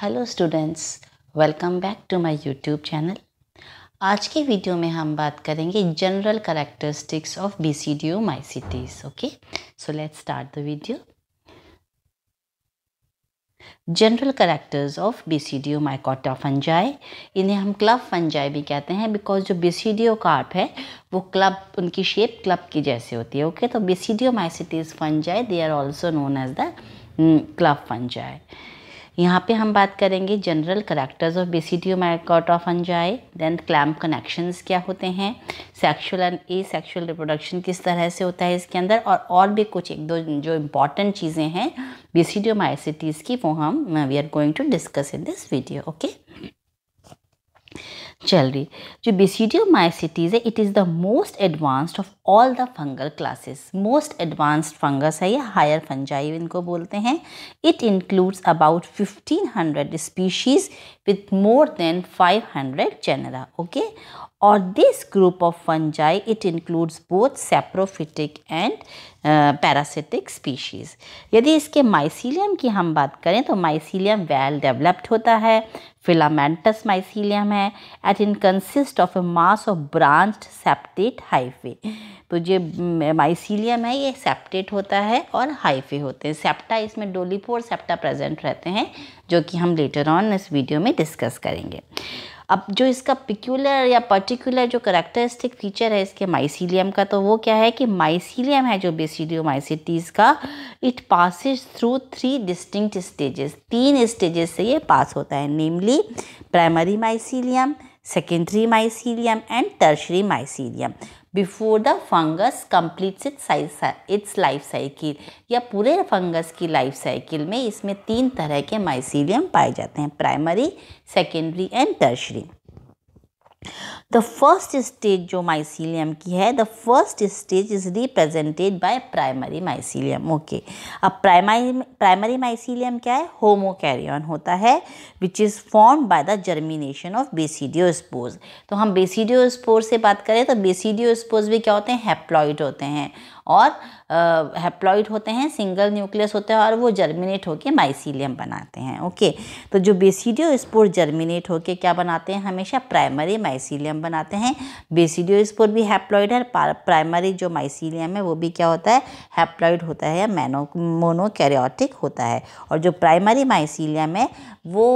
Hello students welcome back to my YouTube channel आज के video में हम बात करेंगे general characteristics of basidiomycetes okay so let's start the video general characters of basidiomycota fungi इन्हें हम club fungi भी कहते हैं बिकॉज जो basidiocarp है वो club उनकी shape club की जैसे होती है ओके okay? तो mycetes fungi they are also known as the club fungi यहाँ पे हम बात करेंगे general characters of basidiomycota of fungi then clamp connections क्या होते हैं sexual and asexual reproduction किस तरह से होता है इसके अंदर और और भी कुछ एक दो जो इम्पॉर्टेंट चीज़ें हैं बेसिडियो माइसिटीज़ की वो हम we are going to discuss in this video okay चल रही जो माइसिटीज़ है it is the most advanced of all the fungal classes most advanced fungus है या हायर फंजाई इनको बोलते हैं it includes about 1500 species with more than 500 genera okay और this group of fungi it includes both saprophytic and parasitic species यदि इसके mycelium की हम बात करें तो माइसीलियम वेल डेवलप्ड होता है फिलामेंटस माइसीलियम है it in consist of a mass of branch septate hyphae तो ये माइसीलियम है ये सेप्टेट होता है और हाइफे होते हैं सेप्टा इसमें डोलीपोर और सेप्टा प्रेजेंट रहते हैं जो कि हम लेटर ऑन इस वीडियो में डिस्कस करेंगे अब जो इसका पिक्यूलर या पर्टिकुलर जो करेक्टरिस्टिक फीचर है इसके माइसीलियम का तो वो क्या है कि माइसीलियम है जो माइसिटीज का it passes through three distinct stages तीन स्टेजेस से ये पास होता है namely primary mycelium secondary mycelium and tertiary mycelium before the fungus completes its its life cycle या पूरे फंगस की लाइफ साइकिल में इसमें तीन तरह के माइसीलियम पाए जाते हैं primary secondary and tertiary the first stage जो माइसीलियम की है the first stage is represented by primary mycelium okay अब प्राइमरी प्राइमरी माइसीलियम क्या है होमोकैरियन होता है which is form by the germination of basidiospores तो हम बेसिडियो स्पोर से बात करें तो बेसिडियो स्पोर्स भी क्या होते हैं हेप्लॉइड होते हैं और हैप्लॉइड होते हैं सिंगल न्यूक्लियस होते हैं और वो जर्मिनेट होकर माइसीलियम बनाते हैं ओके तो जो बेसिडियो स्पोर जर्मिनेट होकर क्या बनाते हैं हमेशा प्राइमरी माइसीलियम बनाते हैं बेसिडियो स्पोर भी हैप्लॉइड है प्राइमरी जो माइसीलियम है वो भी क्या होता है हैप्लॉइड होता है या मैनो मोनोकैरियोटिक होता है और जो प्राइमरी माइसीलियम है वो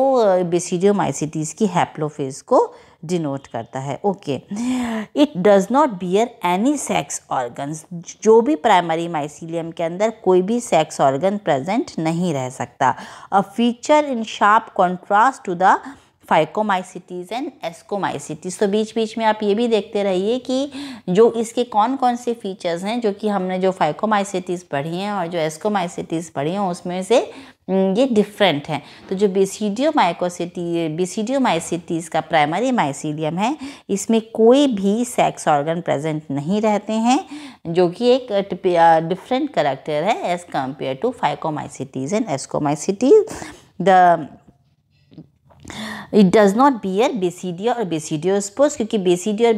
बेसिडियो माइसिटीज़ की हैप्लोफेज को डिनोट करता है okay it does not bear any sex organs जो भी प्राइमरी माइसिलियम के अंदर कोई भी सेक्स ऑर्गन प्रेजेंट नहीं रह सकता a feature in sharp contrast to the phycomycetes and ascomycetes तो बीच बीच में आप ये भी देखते रहिए कि जो इसके कौन कौन से फीचर्स हैं जो कि हमने जो फाइकोमाइसिटीज़ पढ़ी हैं और जो एस्कोमाइसिटीज़ पढ़ी हैं उसमें से हम्म, ये डिफरेंट हैं तो जो बेसिडियो माइकोसिटी बेसिडियो माइसिटीज़ का प्राइमरी माइसीडियम है इसमें कोई भी सेक्स ऑर्गन प्रेजेंट नहीं रहते हैं जो कि एक डिफरेंट करेक्टर है as compare to phycomycetes and ascomycetes the it does not bear basidia और स्पोज क्योंकि बेसिडिया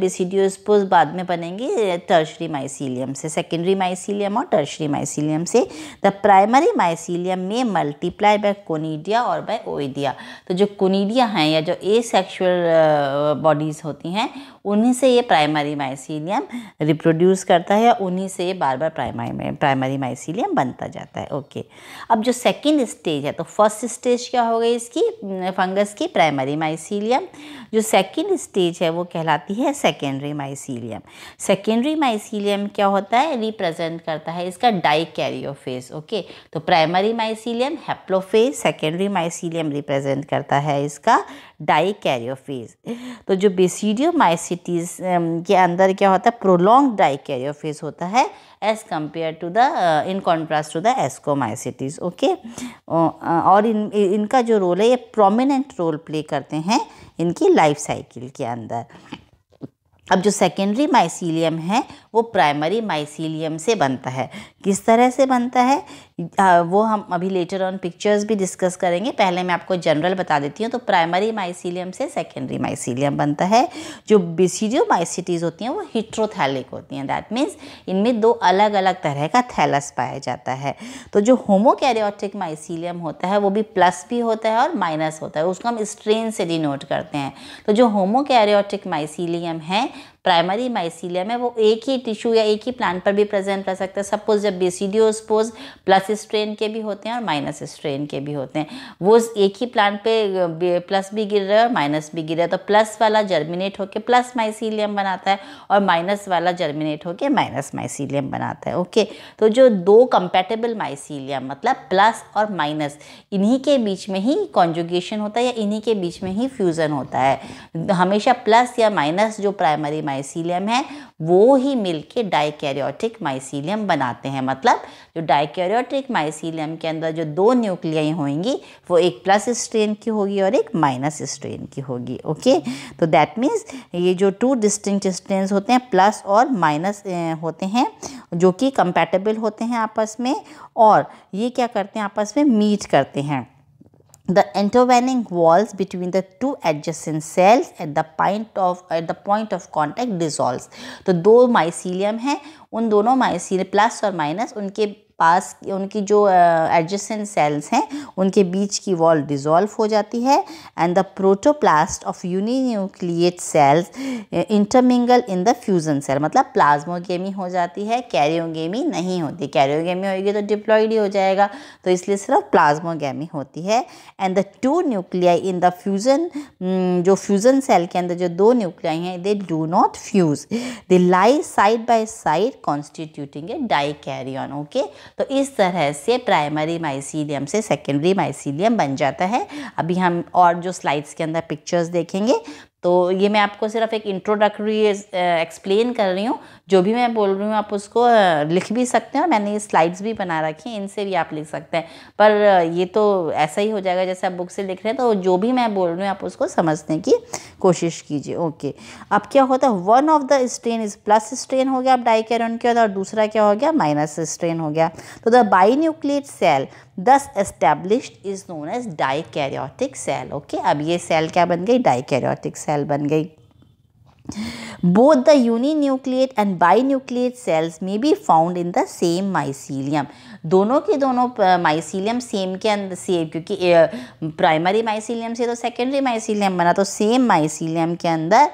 और स्पोज बाद में बनेंगे टर्शरी माइसीलियम से सेकेंडरी माइसीलियम और टर्शरी माइसीलियम से द प्राइमरी माइसीलियम में मल्टीप्लाई बाय कोनीडिया और बाय ओइडिया तो जो कोनीडिया हैं या जो ए सेक्शुअल बॉडीज़ होती हैं उन्हीं से ये प्राइमरी माइसीलियम रिप्रोड्यूस करता है या उन्हीं से ये बार बार प्राइमरी प्राइमरी माइसीलियम बनता जाता है ओके अब जो सेकेंड स्टेज है तो फर्स्ट स्टेज क्या हो गई इसकी फंगस mm, की प्राइमरी माइसीलियम जो सेकेंड स्टेज है वो कहलाती है सेकेंडरी माइसीलियम सेकेंडरी माइसीलियम क्या होता है रिप्रेजेंट करता है इसका डाई कैरियोफेज ओके तो primary mycelium haplophase secondary mycelium represent करता है इसका कैरियोफेज तो जो बेसिडियोमाइसिटीज के अंदर क्या होता है प्रोलॉन्ग कैरियोफेज होता है as compare to the in contrast to the ascomycetes okay और इन इनका जो रोल है ये प्रोमिनेंट रोल प्ले करते हैं इनकी लाइफ साइकिल के अंदर अब जो सेकेंडरी माइसीलियम है वो प्राइमरी माइसीलियम से बनता है किस तरह से बनता है वो हम अभी लेटर ऑन पिक्चर्स भी डिस्कस करेंगे पहले मैं आपको जनरल बता देती हूँ तो प्राइमरी माइसीलियम से सेकेंडरी माइसीलियम बनता है जो बीसीडियो माइसिटीज़ होती हैं वो हिट्रोथैलिक होती हैं दैट मीन्स इनमें दो अलग अलग तरह का थैलस पाया जाता है तो जो होमोकैरियोटिक माइसीलियम होता है वो भी प्लस भी होता है और माइनस होता है उसको हम स्ट्रेन से डिनोट करते हैं तो जो होमोकैरियोटिक माइसीलियम है प्राइमरी माइसीलियम है वो एक ही टिश्यू या एक ही प्लांट पर भी प्रेजेंट रह सकता है सपोज जब बेसिडियोज स्पोज प्लस स्ट्रेन के भी होते हैं और माइनस स्ट्रेन के भी होते हैं वो एक ही प्लांट पे प्लस भी गिर रहा है और माइनस भी गिर रहा है तो प्लस वाला जर्मिनेट होकर प्लस माइसीलियम बनाता है और माइनस वाला जर्मिनेट होकर माइनस माइसीलियम बनाता है ओके तो जो दो कंपेटेबल माइसीलियम मतलब प्लस और माइनस इन्हीं के बीच में ही कॉन्जुगेशन होता है या इन्हीं के बीच में ही फ्यूज़न होता है हमेशा प्लस या माइनस जो प्राइमरी माइसीलियम है वो ही मिलके डाइकैरियोटिक माइसीलियम बनाते हैं मतलब जो डाइकैरियोटिक माइसीलियम के अंदर जो दो न्यूक्लियाई होंगी वो एक प्लस स्ट्रेन की होगी और एक माइनस स्ट्रेन की होगी ओके तो दैट मीन्स ये जो टू डिस्टिंग स्ट्रेन होते हैं प्लस और माइनस होते हैं जो कि कंपेटेबल होते हैं आपस में और ये क्या करते हैं आपस में मीट करते हैं the intervening walls between the two adjacent cells at the point of at the point of contact dissolves तो दो mycelium हैं उन दोनों mycelium plus और minus, उनके पास उनकी जो एडजेसेंट सेल्स हैं उनके बीच की वॉल डिज़ोल्व हो जाती है and the protoplast of uninucleate cells intermingle in the fusion cell मतलब प्लाज्मोगेमी हो जाती है कैरियोगेमी नहीं होती कैरियोगेमी होगी तो डिप्लॉइड ही हो जाएगा तो इसलिए सिर्फ प्लाज्मोगेमी होती है and the two nuclei in the fusion जो फ्यूज़न सेल के अंदर जो दो न्यूक्लियाई हैं they do not fuse they lie side by side constituting a dikaryon okay तो इस तरह से प्राइमरी माइसीलियम से सेकेंडरी माइसीलियम बन जाता है अभी हम और जो स्लाइड्स के अंदर पिक्चर्स देखेंगे तो ये मैं आपको सिर्फ एक इंट्रोडक्टरी एक्सप्लेन uh, कर रही हूँ जो भी मैं बोल रही हूँ आप उसको uh, लिख भी सकते हैं और मैंने ये स्लाइड्स भी बना रखी हैं इनसे भी आप लिख सकते हैं पर uh, ये तो ऐसा ही हो जाएगा जैसे आप बुक से लिख रहे हैं तो जो भी मैं बोल रही हूँ आप उसको समझने की कोशिश कीजिए ओके अब क्या होता है one of the strain is plus strain हो गया आप डाइकेरन के और दूसरा क्या हो गया माइनस स्ट्रेन हो गया तो the binucleate cell thus established is known as dikaryotic cell okay अब ये सेल क्या बन गई डाइकैरियोटिक सेल सेल बन गई both the both the and bi binucleate cells may be found in the same mycelium दोनों के दोनों माइसीलियम सेम तो तो के अंदर सेम क्योंकि प्राइमरी माइसीलियम से तो सेकेंडरी माइसीलियम बना तो सेम माइसीलियम के अंदर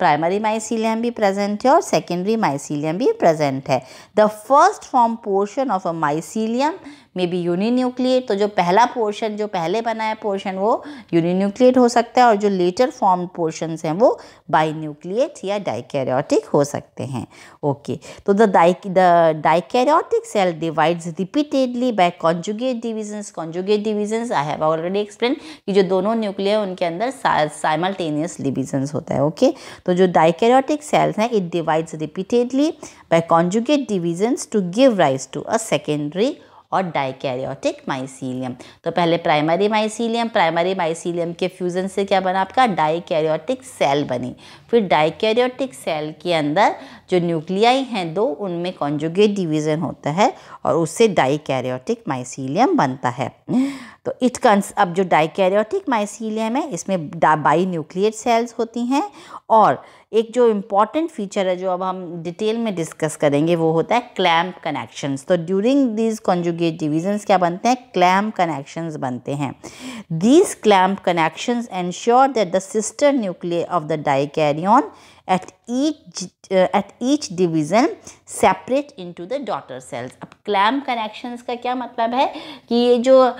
प्राइमरी माइसीलियम भी प्रेजेंट है और सेकेंडरी माइसीलियम भी प्रेजेंट है the first form portion of a mycelium may be uninucleate तो जो पहला पोर्शन जो पहले बना है पोर्शन वो यूनिन्यूक्लिएट हो सकता है और जो लेटर फॉर्म पोर्शन हैं वो बाइन्यूक्लिएट या डाइकेरियोटिक हो सकते हैं ओके तो the dikaryotic cell divides repeatedly by conjugate divisions conjugate divisions I have already explain कि जो दोनों न्यूक्लियर उनके अंदर साइमल्टेनियस डिविजन्स होता है ओके okay? तो जो डाइकेरियोटिक सेल्स हैं it divides repeatedly by conjugate divisions to give rise to a secondary और डाइकैरियोटिक माइसीलियम तो पहले प्राइमरी माइसीलियम प्राइमरी माइसीलियम के फ्यूज़न से क्या बना आपका डाइकैरियोटिक सेल बनी फिर डाइकैरियोटिक सेल के अंदर जो न्यूक्लियाई हैं दो उनमें कॉन्जुगेट डिवीज़न होता है और उससे डाइकैरियोटिक माइसीलियम बनता है तो इट कंस अब जो डाइकैरियोटिक माइसीलियम है इसमें बाई न्यूक्लियर सेल्स होती हैं और एक जो इम्पॉर्टेंट फीचर है जो अब हम डिटेल में डिस्कस करेंगे वो होता है क्लैम्प कनेक्शंस तो ड्यूरिंग दीज कॉन्जुगेट डिविजन्स क्या बनते हैं क्लैम्प कनेक्शंस बनते हैं these clamp connections ensure that the sister nuclear of the dikaryon carrion at each uh, at each division separate into the daughter cells अब clam connections का क्या मतलब है कि ये जो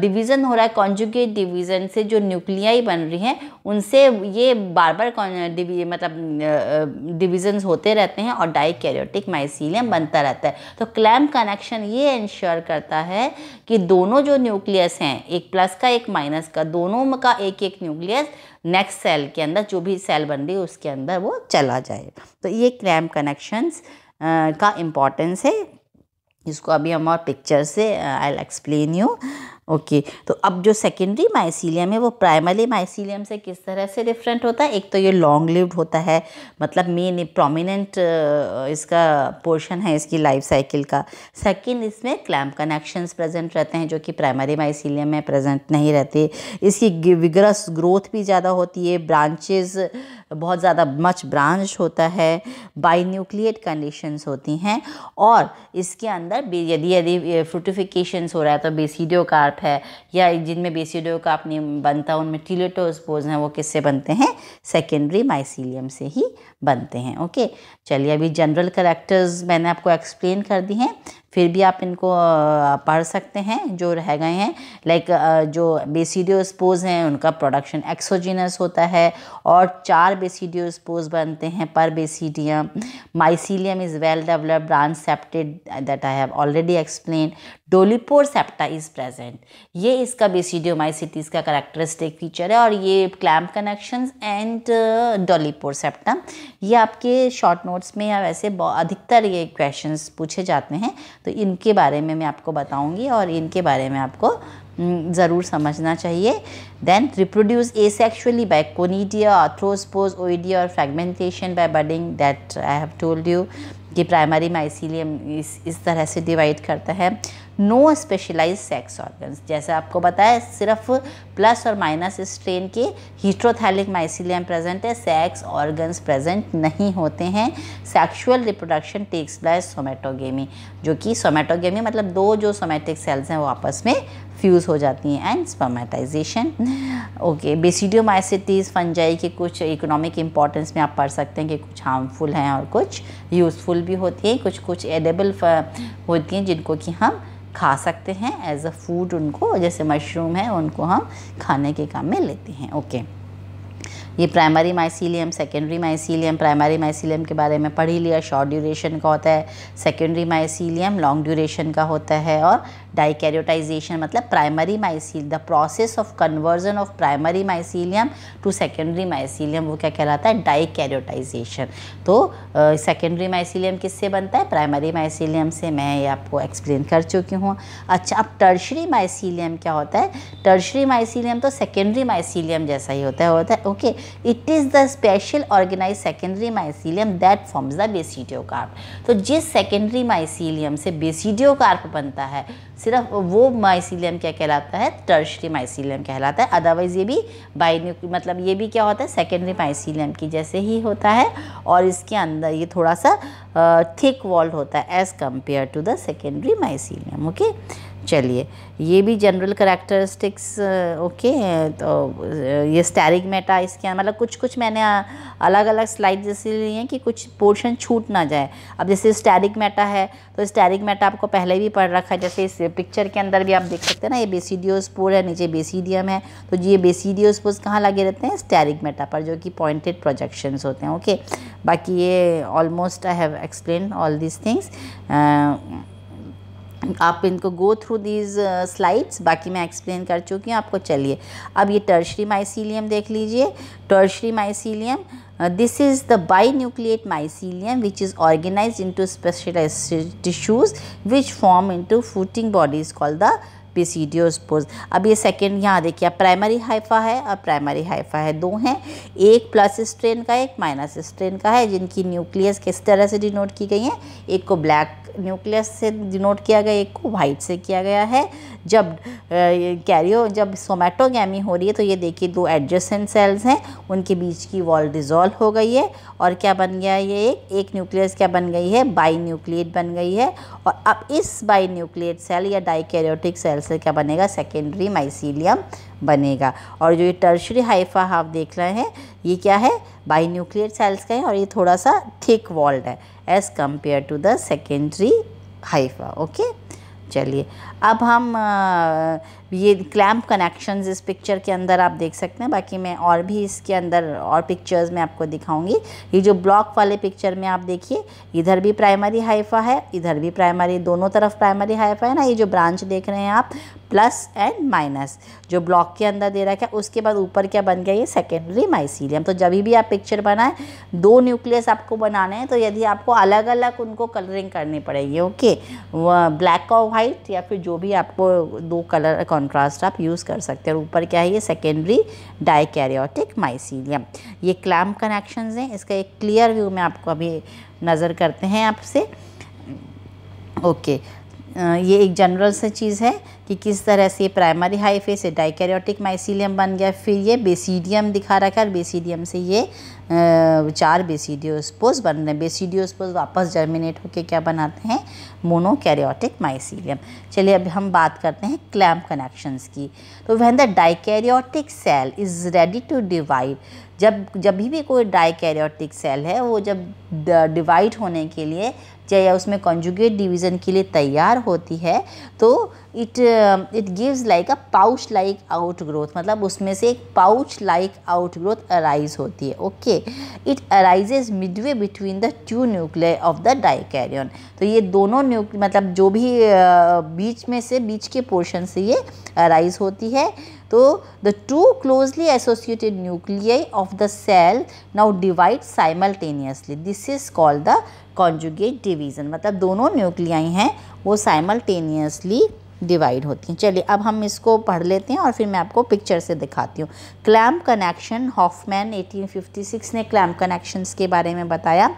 डिवीज़न uh, हो रहा है कॉन्जुगेट डिवीज़न से जो न्यूक्लियाई बन रही हैं उनसे ये बार बार uh, मतलब डिविजन्स uh, uh होते रहते हैं और डाइकैरियोटिक माइसीलियम बनता रहता है तो क्लैम कनेक्शन ये इंश्योर करता है कि दोनों जो न्यूक्लियस हैं एक प्लस का एक माइनस का दोनों का एक एक न्यूक्लियस नेक्स्ट सेल के अंदर जो भी सेल बन रही है उसके अंदर वो चला जाए तो ये क्रैम कनेक्शंस का इम्पॉर्टेंस है इसको अभी हम और पिक्चर से आई एक्सप्लेन यू ओके तो अब जो सेकेंडरी माइसीलियम है वो प्राइमरी माइसीलियम से किस तरह से डिफरेंट होता है एक तो ये लॉन्ग लिव्ड होता है मतलब मेन प्रोमिनेंट इसका पोर्शन है इसकी लाइफ साइकिल का सेकेंड इसमें क्लैम्प कनेक्शंस प्रेजेंट रहते हैं जो कि प्राइमरी माइसीलियम में प्रेजेंट नहीं रहते इसकी विग्रस ग्रोथ भी ज़्यादा होती है ब्रांचेज बहुत ज़्यादा मच ब्रांच होता है बाई न्यूक्लियट कंडीशंस होती हैं और इसके अंदर यदि यदि फ्रूटिफिकेशन हो रहा है तो बेसीडियो कार कार्प है या जिनमें बेसिडो का आपने बनता है उनमें टीलेटोस्पोज हैं वो किससे बनते हैं सेकेंडरी माइसीलियम से ही बनते हैं ओके चलिए अभी जनरल करेक्टर्स मैंने आपको एक्सप्लेन कर दी हैं फिर भी आप इनको पढ़ सकते हैं जो रह गए हैं लाइक जो बेसिडियोस्पोज हैं उनका प्रोडक्शन एक्सोजिनस होता है और चार बेसिडियोस्पोज बनते हैं पर basidium mycelium is well developed branch septate that I have already explain dolipore septa is present ये इसका बेसिडियोमाइसिटीज़ का करेक्टरिस्टिक फीचर है और ये clamp connection and dolipore septa ये आपके शॉर्ट नोट्स में या वैसे अधिकतर ये क्वेश्चन पूछे जाते हैं तो इनके बारे में मैं आपको बताऊँगी और इनके बारे में आपको ज़रूर समझना चाहिए then reproduce asexually by conidia arthrospores oidia और fragmentation by budding that I have told you ये प्राइमरी माइसीलियम इस इस तरह से डिवाइड करता है नो स्पेशलाइज सेक्स ऑर्गन्स जैसे आपको बताया सिर्फ प्लस और माइनस स्ट्रेन के हीट्रोथैलिक माइसिलियम प्रेजेंट है सेक्स ऑर्गन्स प्रेजेंट नहीं होते हैं sexual reproduction takes by somatogamy जो कि सोमेटोगेमी मतलब दो जो सोमेटिक सेल्स हैं वो आपस में फ्यूज़ हो जाती हैं and spermatization okay basidiomycetes fungi के कुछ इकोनॉमिक इम्पॉर्टेंस में आप पढ़ सकते हैं कि कुछ हार्मफुल हैं और कुछ यूज़फुल भी होती हैं कुछ कुछ एडेबल होती हैं जिनको कि हम खा सकते हैं एज अ फूड उनको जैसे मशरूम है उनको हम खाने के काम में लेते हैं ओके okay. ये primary mycelium secondary mycelium primary mycelium के बारे में पढ़ ही लिया शॉर्ट ड्यूरेशन का होता है सेकेंडरी माइसीलियम लॉन्ग ड्यूरेशन का होता है और डाइकैरियोटाइजेशन मतलब primary mycelium the process of conversion of primary mycelium to secondary mycelium वो क्या कहलाता है डाइकैरियोटाइजेशन तो सेकेंडरी माइसीलियम किससे बनता है प्राइमरी माइसीलियम से मैं ये आपको एक्सप्लेन कर चुकी हूँ अच्छा अब टर्शरी माइसीलियम क्या होता है टर्शरी माइसीलियम तो सेकेंडरी माइसीलियम जैसा ही होता है होता है okay it is the special organize secondary mycelium that forms the basidiocarp तो जिस सेकेंडरी माइसीलियम से बेसिडियोकार्प बनता है सिर्फ वो माइसिलियम क्या कहलाता है टर्शरी माइसिलियम कहलाता है अदरवाइज़ ये भी बाई मतलब ये भी क्या होता है सेकेंडरी माइसीलियम की जैसे ही होता है और इसके अंदर ये थोड़ा सा थिक वॉल्ड होता है as compare to the secondary mycelium okay चलिए ये भी जनरल करेक्टरिस्टिक्स ओके हैं तो ये स्टैरिक मेटा इसके मतलब कुछ कुछ मैंने अलग अलग स्लाइड जैसे ली हैं कि कुछ पोर्शन छूट ना जाए अब जैसे स्टैरिक मेटा है तो स्टैरिक मेटा आपको पहले भी पढ़ रखा है जैसे इस पिक्चर के अंदर भी आप देख सकते हैं ना ये बेसिडियोस्पोर है नीचे बेसीडियम है तो ये बेसिडियोस्पोर्स कहाँ लगे रहते हैं स्टैरिक मेटा पर जो कि पॉइंटेड प्रोजेक्शंस होते हैं ओके बाकी ये almost I have explain all these things आप इनको गो थ्रू दीज स्लाइड्स बाकी मैं एक्सप्लेन कर चुकी हूँ आपको चलिए अब ये टर्शरी माइसीलियम देख लीजिए tertiary mycelium this is the binucleate mycelium which is organize into specialize tissues which form into fruiting bodies call the pose अब ये सेकेंड यहाँ देखिए प्राइमरी हाइफा है और प्राइमरी हाइफा है दो हैं एक प्लस स्ट्रेन का है एक माइनस स्ट्रेन का है जिनकी न्यूक्लियस किस तरह से डिनोट की गई है एक को ब्लैक न्यूक्लियस से डिनोट किया गया एक को वाइट से किया गया है जब कैरियो जब सोमेटोगैमी हो रही है तो ये देखिए दो एडजस्टेंट सेल्स हैं उनके बीच की वॉल डिज़ोल्व हो गई है और क्या बन गया ये एक एक न्यूक्लियस क्या बन गई है बाई न्यूक्लिएट बन गई है और अब इस बाई न्यूक्लिएट सेल या डाई सेल से क्या बनेगा सेकेंडरी माइसीलियम बनेगा और जो ये टर्शरी हाइफा हाफ देख रहे हैं ये क्या है बाई न्यूक्लियर सेल्स का है और ये थोड़ा सा थिक वॉल्ड है as compared to the secondary hypha okay चलिए अब हम ये क्लैम्प कनेक्शंस इस पिक्चर के अंदर आप देख सकते हैं बाकी मैं और भी इसके अंदर और पिक्चर्स में आपको दिखाऊंगी ये जो ब्लॉक वाले पिक्चर में आप देखिए इधर भी प्राइमरी हाइफा है इधर भी प्राइमरी दोनों तरफ प्राइमरी हाइफा है ना ये जो ब्रांच देख रहे हैं आप प्लस एंड माइनस जो ब्लॉक के अंदर दे रखा है उसके बाद ऊपर क्या बन गया ये सेकेंडरी माइसीलियम तो जब भी आप पिक्चर बनाएं दो न्यूक्लियस आपको बनाने हैं तो यदि आपको अलग अलग उनको कलरिंग करनी पड़ेगी ओके ब्लैक और वाइट या फिर जो जो भी आपको दो कलर कॉन्ट्रास्ट आप यूज़ कर सकते हैं ऊपर क्या है ये सेकेंडरी डाइकैरियोटिक माइसीलियम ये क्लैम कनेक्शन हैं इसका एक क्लियर व्यू में आपको अभी नज़र करते हैं आपसे ओके okay. ये एक जनरल सा चीज़ है कि किस तरह से प्राइमरी हाईफे से डाइकेरियोटिक माइसीलियम बन गया फिर ये बेसिडियम दिखा रखा है और बेसिडियम से ये चार बेसिडियोस्पोज बन रहे हैं बेसिडियोस्पोज वापस जर्मिनेट होकर क्या बनाते हैं मोनोकैरियोटिक माइसीलियम चलिए अब हम बात करते हैं क्लैम्प कनेक्शंस की तो when the dikaryotic cell is ready to divide जब जब भी कोई डाइकेरियोटिक सेल है वो जब डिवाइड होने के लिए या उसमें कॉन्जुगेट डिवीज़न के लिए तैयार होती है तो it it gives like a pouch like out growth मतलब उसमें से एक pouch like out growth arise होती है okay it arises midway between the two nuclear of the dikaryon तो ये दोनों न्यूक् मतलब जो भी uh, बीच में से बीच के पोर्शन से ये अराइज होती है तो the two closely associated nuclei of the cell now divide simultaneously this is called the conjugate division मतलब दोनों न्यूक्लियाई हैं वो साइमल्टेनियसली डिवाइड होती हैं चलिए अब हम इसको पढ़ लेते हैं और फिर मैं आपको पिक्चर से दिखाती हूँ क्लैम्प कनेक्शन हॉफमैन 1856 ने क्लैम्प कनेक्शंस के बारे में बताया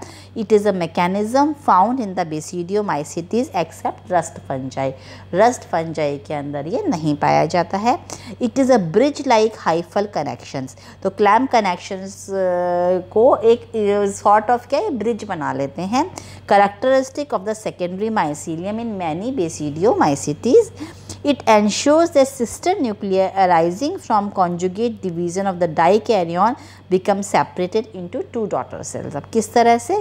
it is a mechanism found in the basidiomycetes except rust fungi rust fungi के अंदर ये नहीं पाया जाता है इट इज़ तो a bridge like hyphal connections तो क्लैम्प कनेक्शंस को एक सॉर्ट ऑफ क्या ब्रिज बना लेते हैं characteristic of the secondary mycelium in many basidiomycetes It ensures that sister nuclei arising from conjugate division of the dicaryon become separated into two daughter cells. अब किस तरह से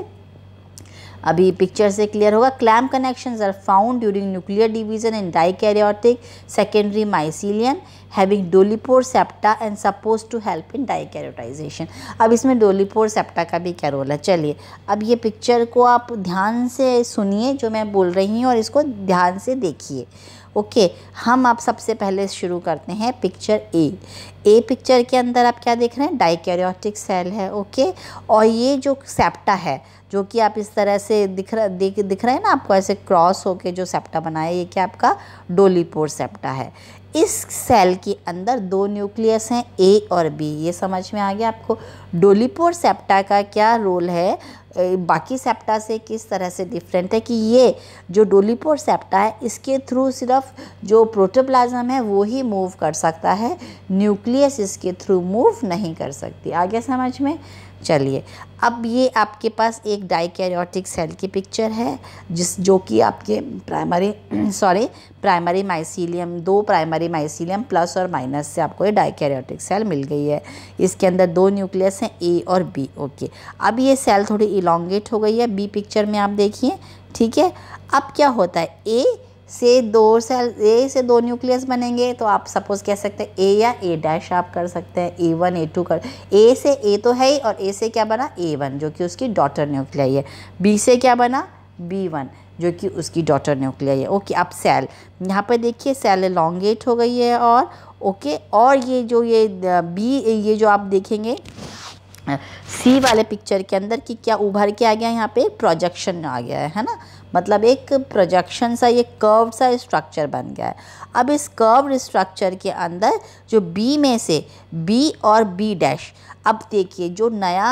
अभी पिक्चर से क्लियर होगा clamp connections are found during nuclear division in dikaryotic secondary mycelium having dolipore septa and suppose to help in dikaryotization अब इसमें dolipore septa का भी क्या रोल है चलिए अब ये पिक्चर को आप ध्यान से सुनिए जो मैं बोल रही हूँ और इसको ध्यान से देखिए ओके हम आप सबसे पहले शुरू करते हैं पिक्चर ए ए पिक्चर के अंदर आप क्या देख रहे हैं डाइकेरियोटिक सेल है ओके और ये जो सेप्टा है जो कि आप इस तरह से दिख रहा दिख दिख रहे हैं ना आपको ऐसे क्रॉस होके जो सेप्टा बनाया ये क्या आपका डोलीपोर सेप्टा है इस सेल के अंदर दो न्यूक्लियस हैं ए और बी ये समझ में आ गया आपको डोलीपोर सेप्टा का क्या रोल है बाकी सेप्टा से किस तरह से डिफरेंट है कि ये जो डोलीपोर सेप्टा है इसके थ्रू सिर्फ जो प्रोटोप्लाज्म है वो ही मूव कर सकता है न्यूक्लियस इसके थ्रू मूव नहीं कर सकती आगे समझ में चलिए अब ये आपके पास एक डाइकैरियोटिक सेल की पिक्चर है जिस जो कि आपके प्राइमरी सॉरी प्राइमरी माइसीलियम दो प्राइमरी माइसीलियम प्लस और माइनस से आपको ये डाइकैरियोटिक सेल मिल गई है इसके अंदर दो न्यूक्लियस हैं ए और बी ओके अब ये सेल थोड़ी इलोंगेट हो गई है बी पिक्चर में आप देखिए ठीक है अब क्या होता है ए से दो सेल ए से दो न्यूक्लियस बनेंगे तो आप सपोज कह सकते हैं ए या ए डैश आप कर सकते हैं ए वन ए टू कर ए से ए तो है ही और ए से क्या बना ए वन जो कि उसकी डॉटर न्यूक्लियाई है बी से क्या बना बी वन जो कि उसकी डॉटर न्यूक्लियाई है ओके अब सेल यहाँ पर देखिए सेल एलोंगेट हो गई है और ओके और ये जो ये बी ये जो आप देखेंगे सी वाले पिक्चर के अंदर कि क्या उभर के आ गया यहाँ पे प्रोजेक्शन आ गया है ना मतलब एक प्रोजेक्शन सा ये कर्व सा स्ट्रक्चर बन गया है अब इस कर्व स्ट्रक्चर के अंदर जो बी में से बी और बी डैश अब देखिए जो नया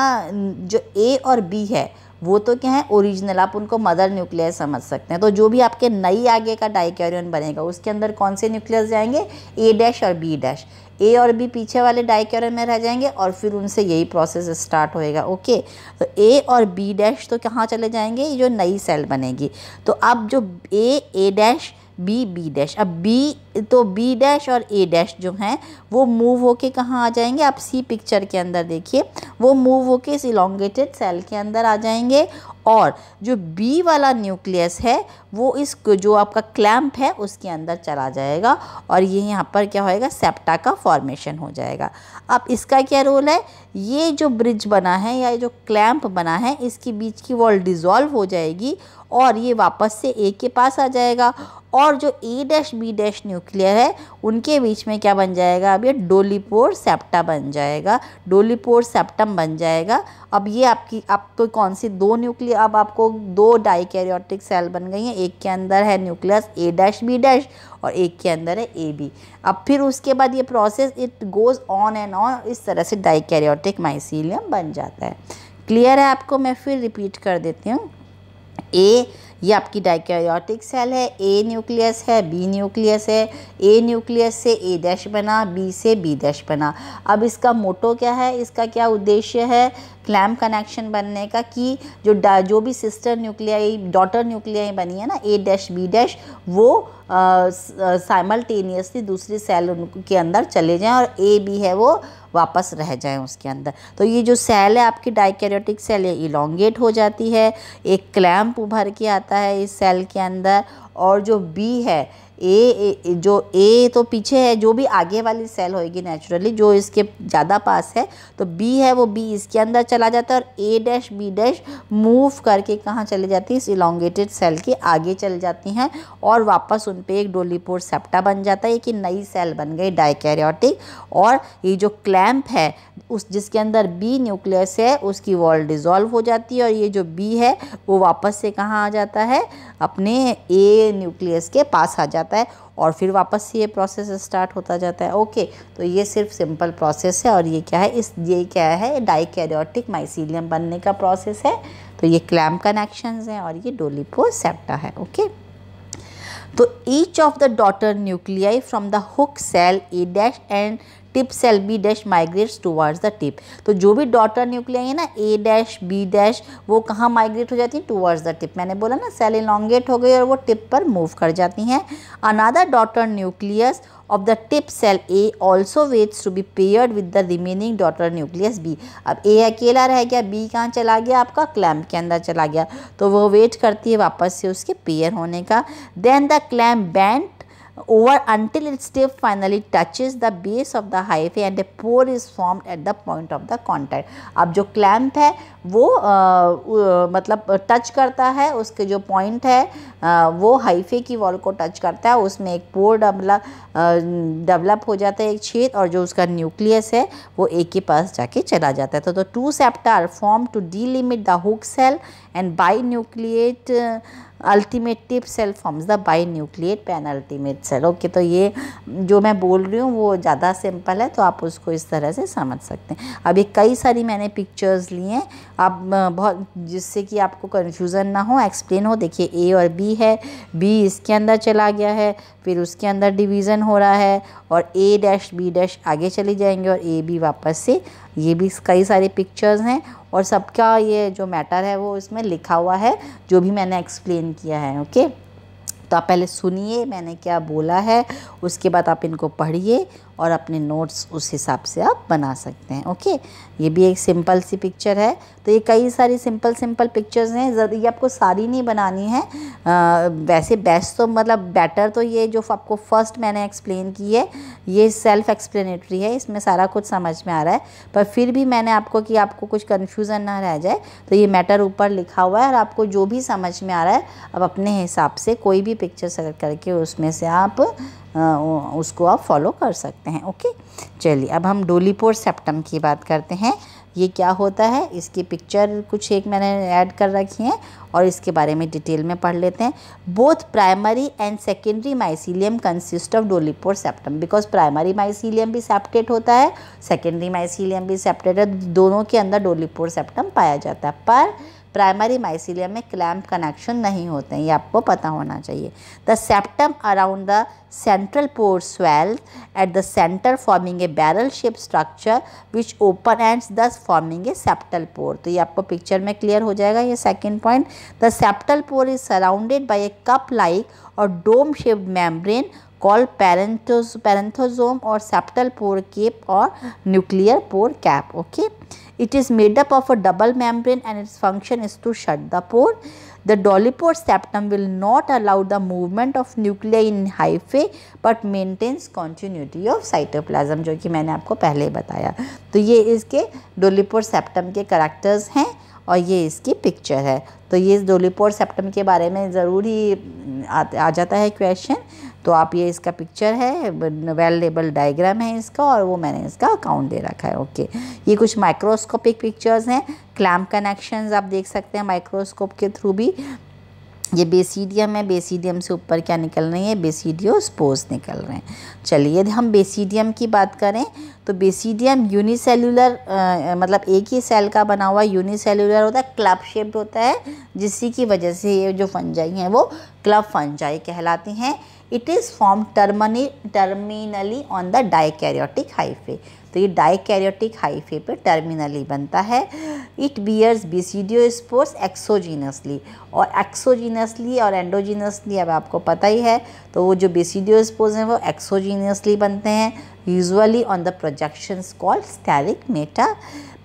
जो ए और बी है वो तो क्या है ओरिजिनल आप उनको मदर न्यूक्लियस समझ सकते हैं तो जो भी आपके नई आगे का डाइकैरियन बनेगा उसके अंदर कौन से न्यूक्लियस जाएंगे ए डैश और बी डैश ए और बी पीछे वाले डाइक्योर में रह जाएंगे और फिर उनसे यही प्रोसेस स्टार्ट होएगा ओके तो ए और बी डैश तो कहाँ चले जाएंगे जो नई सेल बनेगी तो अब जो A A dash B B dash अब बी तो बी डैश और ए डैश जो हैं वो मूव होके कहाँ आ जाएंगे आप सी पिक्चर के अंदर देखिए वो मूव होके इस इलोंगेटेड सेल के अंदर आ जाएंगे और जो बी वाला न्यूक्लियस है वो इस जो आपका क्लैम्प है उसके अंदर चला जाएगा और ये यहाँ पर क्या होएगा सेप्टा का फॉर्मेशन हो जाएगा अब इसका क्या रोल है ये जो ब्रिज बना है या जो क्लैम्प बना है इसके बीच की वॉल डिज़ोल्व हो जाएगी और ये वापस से ए के पास आ जाएगा और जो A dash B dash nuclear है उनके बीच में क्या बन जाएगा अब ये डोलीपोर सेप्टा बन जाएगा डोलीपोर सेप्टम बन जाएगा अब ये आपकी अब तो कौन सी दो न्यूक्लियर अब आपको दो डाइकैरियोटिक सेल बन गई हैं एक के अंदर है nucleus A dash B dash और एक के अंदर है ए बी अब फिर उसके बाद ये process it goes on and on इस तरह से डाइकैरियोटिक माइसीलियम बन जाता है क्लियर है आपको मैं फिर रिपीट कर देती हूँ ए ये आपकी डाइकैरियोटिक सेल है ए न्यूक्लियस है बी न्यूक्लियस है ए न्यूक्लियस से ए डैश बना बी से बी डैश बना अब इसका मोटो क्या है इसका क्या उद्देश्य है क्लैम्प कनेक्शन बनने का कि जो जो भी सिस्टर न्यूक्लियाई डॉटर न्यूक्लियाई बनी है ना ए डैश बी डैश वो साइमल्टेनियसली दूसरी सेल के अंदर चले जाएं और ए बी है वो वापस रह जाएं उसके अंदर तो ये जो सेल है आपकी डाइकैरियोटिक सेल ये इलोंगेट हो जाती है एक क्लैम्प उभर के आता है इस सेल के अंदर और जो बी है ए, जो ए तो पीछे है जो भी आगे वाली सेल होएगी नेचुरली जो इसके ज़्यादा पास है तो बी है वो बी इसके अंदर चला जाता है और A dash B dash move करके कहाँ चले जाती है इस इलांगेटेड सेल के आगे चल जाती हैं और वापस उन पर एक डोलीपोर सेप्टा बन जाता है कि नई सेल बन गई डाइकैरियोटिक और ये जो क्लैम्प है उस जिसके अंदर बी न्यूक्लियस है उसकी वॉल डिज़ोल्व हो जाती है और ये जो बी है वो वापस से कहाँ आ जाता है अपने ए ये न्यूक्लियस के पास आ जाता है और फिर वापस से ये प्रोसेस स्टार्ट होता जाता है ओके तो ये सिर्फ सिंपल प्रोसेस है और ये क्या है इस ये क्या है डाइकेरियोटिक माइसीलियम बनने का प्रोसेस है तो ये क्लैम कनेक्शन है और ये डोलिपोसेप्टा है ओके तो each of the daughter nuclei from the hook cell A dash and tip cell B dash migrates towards the tip तो जो भी डॉटर न्यूक्लियाई है ना ए डैश बी डैश वो कहाँ माइग्रेट हो जाती है टुवार्ड्स द टिप मैंने बोला ना सेल इलांगेट हो गई और वो टिप पर मूव कर जाती हैं another daughter nucleus of the tip cell A also waits to be paired with the remaining daughter nucleus B अब ए अकेला रह गया बी कहाँ चला गया आपका क्लैम्प के अंदर चला गया तो वो वेट करती है वापस से उसके पेयर होने का then the clamp band over until its tip finally touches the base of the hyphae and a pore is formed at the point of the contact. अब जो क्लैम्प है वो आ, आ, मतलब टच करता है उसके जो पॉइंट है आ, वो हाइफे की वॉल को टच करता है उसमें एक पोर डबला डेवलप हो जाता है एक छेद और जो उसका न्यूक्लियस है वो ए के पास जाके चला जाता है तो two septa are form to delimit the hook cell and binucleate ultimate cell forms the binuclear penultimate cell okay तो ये जो मैं बोल रही हूँ वो ज़्यादा सिंपल है तो आप उसको इस तरह से समझ सकते हैं अभी कई सारी मैंने पिक्चर्स ली हैं आप बहुत जिससे कि आपको कन्फ्यूज़न ना हो एक्सप्लेन हो देखिए ए और बी है बी इसके अंदर चला गया है फिर उसके अंदर डिवीज़न हो रहा है और ए डैश बी डैश आगे चले जाएंगे और ए बी वापस से ये भी कई सारे पिक्चर्स हैं और सबका ये जो मैटर है वो इसमें लिखा हुआ है जो भी मैंने एक्सप्लेन किया है ओके तो आप पहले सुनिए मैंने क्या बोला है उसके बाद आप इनको पढ़िए और अपने नोट्स उस हिसाब से आप बना सकते हैं ओके ये भी एक सिंपल सी पिक्चर है तो ये कई सारी सिंपल सिंपल पिक्चर्स हैं ये आपको सारी नहीं बनानी है आ, वैसे बेस्ट तो मतलब बेटर तो ये जो आपको फर्स्ट मैंने एक्सप्लेन की है ये सेल्फ एक्सप्लेनेटरी है इसमें सारा कुछ समझ में आ रहा है पर फिर भी मैंने आपको कि आपको कुछ कन्फ्यूज़न ना रह जाए तो ये मैटर ऊपर लिखा हुआ है और आपको जो भी समझ में आ रहा है अब अपने हिसाब से कोई भी पिक्चर सेलेक्ट करके उसमें से आप हाँ, उसको आप फॉलो कर सकते हैं ओके चलिए अब हम डोलीपोर सेप्टम की बात करते हैं ये क्या होता है इसकी पिक्चर कुछ एक मैंने ऐड कर रखी है और इसके बारे में डिटेल में पढ़ लेते हैं both primary and secondary mycelium consist of dolipore septum because primary mycelium भी सेप्टेट होता है सेकेंडरी माइसीलियम भी सेप्टेट है दोनों के अंदर डोलीपोर सेप्टम पाया जाता है पर प्राइमरी माइसिलियम में क्लैम्प कनेक्शन नहीं होते हैं ये आपको पता होना चाहिए the septum around the central pore swell at the centre forming a barrel shape structure which open and thus forming a septal pore तो ये आपको पिक्चर में क्लियर हो जाएगा ये second point the septal pore is surrounded by a cup like और dome shaped membrane call parenthesome parenthesome और septal पोर cap और nuclear pore cap okay okay? It is made up of a double membrane and its function is to shut the pore. The dolipore septum will not allow the movement of nuclei in hyphae but maintains continuity of cytoplasm जो कि मैंने आपको पहले बताया तो ये इसके डोलिपोर septum के करेक्टर्स हैं और ये इसकी पिक्चर है तो ये डोलिपोर सेप्टम के बारे में ज़रूर ही आ, आ जाता है क्वेश्चन तो आप ये इसका पिक्चर है वेल लेबल डायग्राम है इसका और वो मैंने इसका अकाउंट दे रखा है ओके ये कुछ माइक्रोस्कोपिक पिक्चर्स हैं क्लैम कनेक्शंस आप देख सकते हैं माइक्रोस्कोप के थ्रू भी ये बेसीडियम है बेसीडियम से ऊपर क्या निकल रही है बेसीडियो स्पोर्स निकल रहे हैं चलिए यदि हम बेसीडियम की बात करें तो बेसीडियम यूनिसेलुलर मतलब एक ही सेल का बना हुआ यूनिसेलुलर होता है क्लब शेप्ड होता है जिसकी वजह से ये जो फंजाई हैं वो क्लब फंजाई कहलाती हैं it is form termini terminally on the dikaryotic hyphae तो ये डाइकैरियोटिक हाइफे पर टर्मिनली बनता है it bears basidiospores exogenously और एक्सोजीनसली और एंडोजीनसली अब आपको पता ही है तो वो जो बीसीडियो स्पोर्स हैं वो एक्सोजीनियसली बनते हैं usually on the projection called sterigmata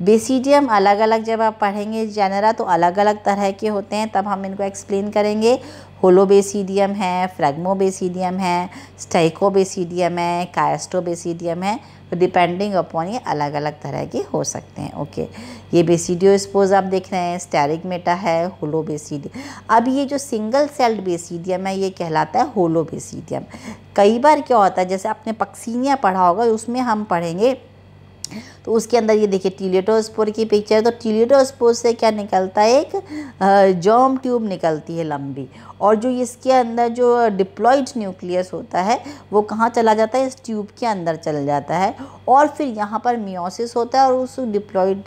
basidium अलग अलग जब आप पढ़ेंगे जेनरा तो अलग अलग तरह के होते हैं तब हम इनको एक्सप्लेन करेंगे होलोबेसीडियम है फ्रेगमोबेसीडियम है स्टाइकोबेसीडियम है कायस्टोबेसीडियम है तो डिपेंडिंग अपॉन ये अलग अलग तरह के हो सकते हैं ओके ये बेसिडियो स्पोज आप देख रहे हैं स्टेरिक मेटा है होलोबेसीडियम अब ये जो सिंगल सेल्ड बेसीडियम है ये कहलाता है होलोबेसीडियम कई बार क्या होता है जैसे आपने पक्सीनिया पढ़ा होगा उसमें हम पढ़ेंगे तो उसके अंदर ये देखिए टीलेटोस्पोर की पिक्चर है तो टीलेटोस्पोर से क्या निकलता है एक जॉम ट्यूब निकलती है लंबी और जो इसके अंदर जो डिप्लॉयड न्यूक्लियस होता है वो कहाँ चला जाता है इस ट्यूब के अंदर चला जाता है और फिर यहाँ पर मियोसिस होता है और उस डिप्लॉयड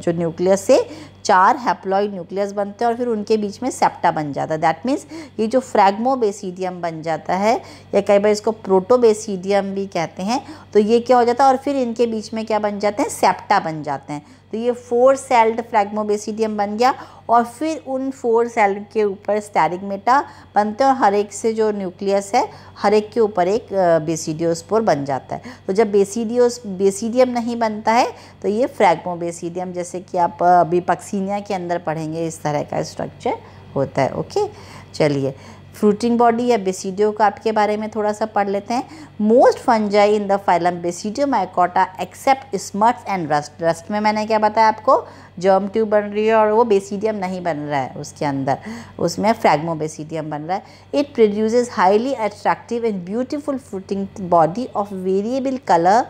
जो न्यूक्लियस से चार हैप्लॉइड न्यूक्लियस बनते हैं और फिर उनके बीच में सेप्टा बन जाता है दैट मीन्स ये जो फ्रैगमोबेसिडियम बन जाता है या कई बार इसको प्रोटोबेसिडियम भी कहते हैं तो ये क्या हो जाता है और फिर इनके बीच में क्या बन जाते हैं सेप्टा बन जाते हैं तो ये फोर सेल्ड फ्लैगमोबेसिडियम बन गया और फिर उन फोर सेल के ऊपर स्टैरिगमेटा बनते हैं और हर एक से जो न्यूक्लियस है हर एक के ऊपर एक बेसिडियोस्पोर बन जाता है तो जब बेसिडियोस बेसिडियम नहीं बनता है तो ये फ्रैगमोबेसिडियम जैसे कि आप अभी पक्सीनिया के अंदर पढ़ेंगे इस तरह का स्ट्रक्चर होता है ओके चलिए फ्रूटिंग बॉडी या बेसिडियो का आपके बारे में थोड़ा सा पढ़ लेते हैं most fungi in the phylum basidiomycota except smuts and rust rust में मैंने क्या बताया आपको जर्म ट्यूब बन रही है और वो बेसिडियम नहीं बन रहा है उसके अंदर उसमें फ्रैगमो बेसिडियम बन रहा है it produces highly attractive and beautiful fruiting body of variable colour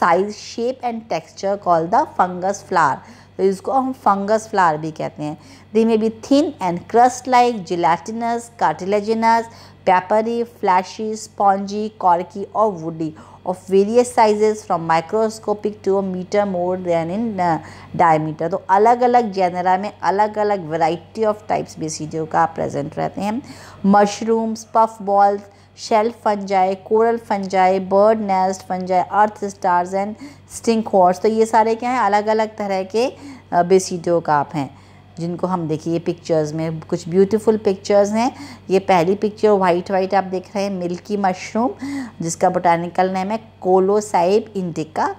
size shape and texture call the fungus flower तो इसको हम फंगस फ्लावर भी कहते हैं दे uh, तो may be thin and crust like gelatinous cartilaginous papery fleshy spongy corky और woody of various sizes from microscopic to metre more than in diameter तो अलग अलग जेनरा में अलग अलग वैरायटी ऑफ टाइप्स बेसिडियो का प्रेजेंट रहते हैं mushrooms puff balls shelf fungi coral fungi bird nest fungi earth stars and stink horns तो ये सारे क्या हैं अलग अलग तरह के आप हैं जिनको हम देखिए पिक्चर्स में कुछ ब्यूटीफुल पिक्चर्स हैं ये पहली पिक्चर वाइट वाइट आप देख रहे हैं मिल्की मशरूम जिसका बोटानिकल नेम है कोलोसाइब इंडिका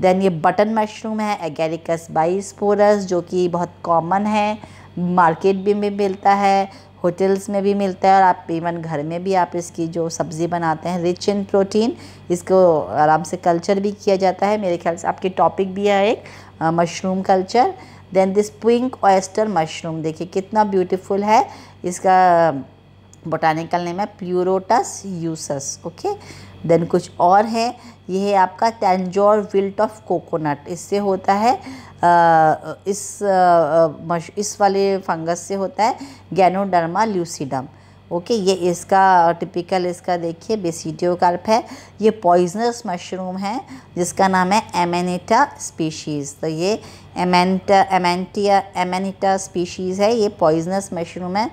देन ये बटन मशरूम है एगेरिकस बाइसपोरस जो कि बहुत कॉमन है मार्केट भी में मिलता है होटल्स में भी मिलता है और आप इवन घर में भी आप इसकी जो सब्ज़ी बनाते हैं रिच इन प्रोटीन इसको आराम से कल्चर भी किया जाता है मेरे ख्याल से आपके टॉपिक भी है एक mushroom culture then this pink oyster mushroom देखिए कितना ब्यूटीफुल है इसका बोटानिकल नेम है प्यूरोटस यूसस ओके देन कुछ और है यह है आपका तंजौर विल्ट ऑफ कोकोनट इससे होता है आ, इस आ, इस वाले फंगस से होता है गैनोडर्मा ल्यूसीडम ओके ये इसका टिपिकल इसका देखिए बेसिडियोकार्प है ये पॉइजनस मशरूम है जिसका नाम है एमेनिटा स्पीशीज़ तो ये एमेंटा एमेंटिया एमेनिटा स्पीशीज़ है ये पॉइजनस मशरूम है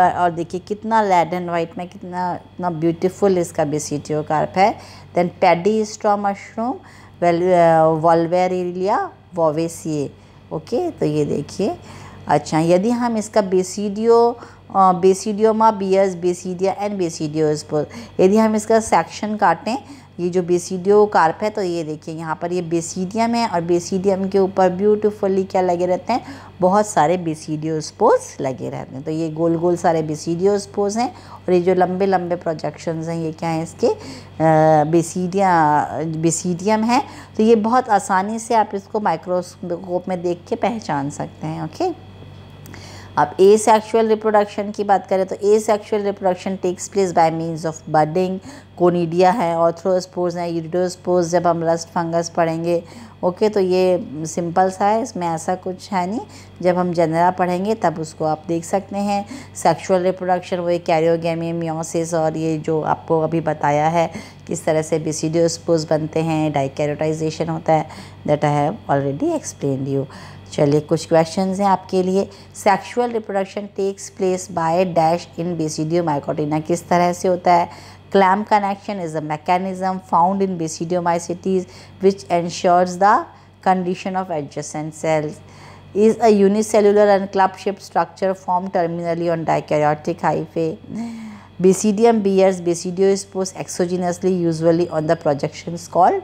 और देखिए कितना लेड एंड वाइट में कितना इतना ब्यूटीफुल इसका बेसिटियो कार्प है then paddy straw mushroom well volvariella okay तो ये देखिए अच्छा यदि हम इसका basidio basidioma bears basidia and basidio यदि हम इसका सेक्शन काटें ये जो बेसिडियो कार्प है तो ये देखिए यहाँ पर ये बेसिडियम है और बेसिडियम के ऊपर ब्यूटीफुली क्या लगे रहते हैं बहुत सारे बेसिडियो स्पोज लगे रहते हैं तो ये गोल गोल सारे बेसिडियो स्पोज हैं और ये जो लंबे लंबे प्रोजेक्शन हैं ये क्या हैं इसके बेसिडिया बेसिडियम है तो ये बहुत आसानी से आप इसको माइक्रोस्कोप में देख के पहचान सकते हैं ओके अब ए सेक्शुअल रिप्रोडक्शन की बात करें तो asexual reproduction takes place by means of budding conidia है ऑर्थ्रोस्पोर्स हैं यूडोस्पोर्स जब हम रस्ट फंगस पढ़ेंगे ओके तो ये सिंपल सा है इसमें ऐसा कुछ है नहीं जब हम जनरा पढ़ेंगे तब उसको आप देख सकते हैं सेक्सुअल रिप्रोडक्शन वो कैरियोगेमी म्योसिस और ये जो आपको अभी बताया है किस तरह से बिसीडियोसपोज बनते हैं डाइकैरोटाइजेशन होता है that I have already explain you चलिए कुछ क्वेश्चंस हैं आपके लिए sexual reproduction takes place by dash in basidiomycotina किस तरह से होता है Clamp connection is a mechanism found in basidiomycetes which ensures the condition of adjacent cells. Is a unicellular and club-shaped structure formed terminally on dikaryotic hyphae. Basidium bears basidioospores exogenously usually on the projections called.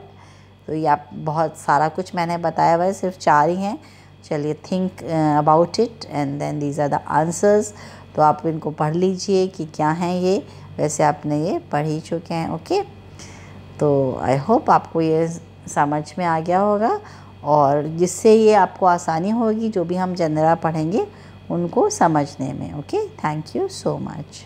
तो ये आप बहुत सारा कुछ मैंने बताया हुआ है सिर्फ चार ही हैं चलिए think about it and then these are the answers तो आप इनको पढ़ लीजिए कि क्या हैं ये वैसे आपने ये पढ़ ही चुके हैं ओके तो आई होप आपको ये समझ में आ गया होगा और जिससे ये आपको आसानी होगी जो भी हम जनरा पढ़ेंगे उनको समझने में okay thank you so much